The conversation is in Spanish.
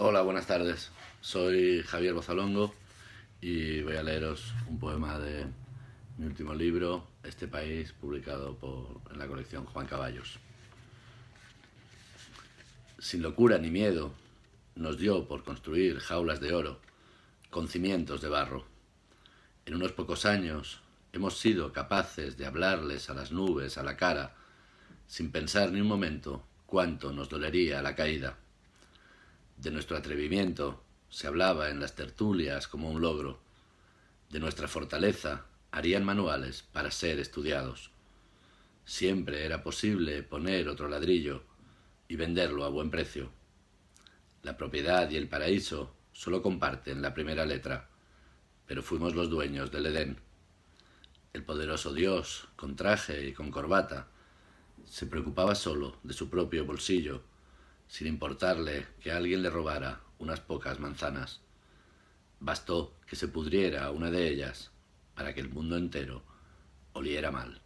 Hola, buenas tardes. Soy Javier Bozalongo y voy a leeros un poema de mi último libro, Este País, publicado por, en la colección Juan Caballos. Sin locura ni miedo, nos dio por construir jaulas de oro, con cimientos de barro. En unos pocos años hemos sido capaces de hablarles a las nubes a la cara, sin pensar ni un momento cuánto nos dolería la caída. De nuestro atrevimiento se hablaba en las tertulias como un logro. De nuestra fortaleza harían manuales para ser estudiados. Siempre era posible poner otro ladrillo y venderlo a buen precio. La propiedad y el paraíso solo comparten la primera letra, pero fuimos los dueños del Edén. El poderoso Dios, con traje y con corbata, se preocupaba solo de su propio bolsillo, sin importarle que alguien le robara unas pocas manzanas. Bastó que se pudriera una de ellas para que el mundo entero oliera mal.